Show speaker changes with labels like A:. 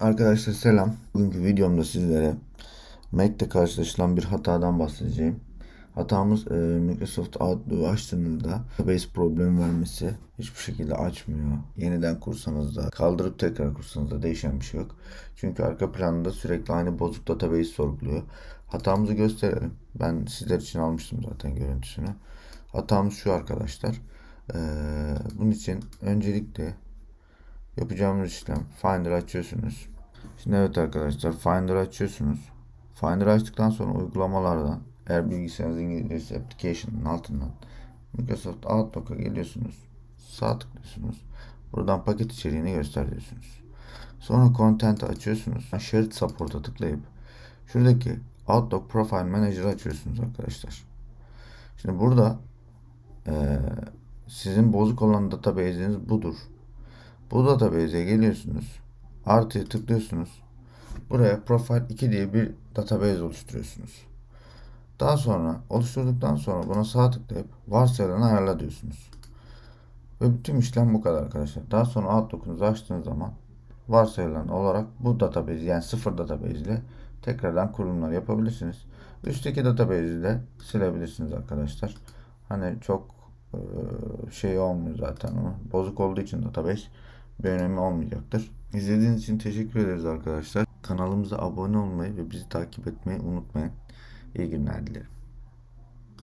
A: Arkadaşlar selam. Bugünkü videomda sizlere Mac'te karşılaşılan bir hatadan bahsedeceğim. Hatamız e, Microsoft Outlook'u açtığınızda database problem vermesi hiçbir şekilde açmıyor. Yeniden kursanız da kaldırıp tekrar kursanız da değişen bir şey yok. Çünkü arka planda sürekli aynı bozuk database sorguluyor. Hatamızı gösterelim. Ben sizler için almıştım zaten görüntüsünü. Hatamız şu arkadaşlar. E, bunun için öncelikle yapacağımız işlem Finder açıyorsunuz. Şimdi evet arkadaşlar Finder açıyorsunuz. Finder açtıktan sonra uygulamalardan eğer bilgisayarınız İngilizce application'ın altından Microsoft Outlook'a geliyorsunuz. Sağ tıklıyorsunuz. Buradan paket içeriğini gösteriyorsunuz. Sonra Content açıyorsunuz. Shared support'a tıklayıp şuradaki Outlook Profile Manager'ı açıyorsunuz arkadaşlar. Şimdi burada e, sizin bozuk olan database'iniz budur. Bu database'e geliyorsunuz. Artıya tıklıyorsunuz. Buraya profile 2 diye bir database oluşturuyorsunuz. Daha sonra oluşturduktan sonra buna sağ tıklayıp varsayılan ayarla diyorsunuz. Ve bütün işlem bu kadar arkadaşlar. Daha sonra alt Outlook'unuzu açtığınız zaman varsayılan olarak bu database yani sıfır database ile tekrardan kurulumlar yapabilirsiniz. Üstteki database'i de silebilirsiniz arkadaşlar. Hani çok şey olmuyor zaten. Bozuk olduğu için database bir önemi olmayacaktır. İzlediğiniz için teşekkür ederiz arkadaşlar. Kanalımıza abone olmayı ve bizi takip etmeyi unutmayın. İyi günler dilerim.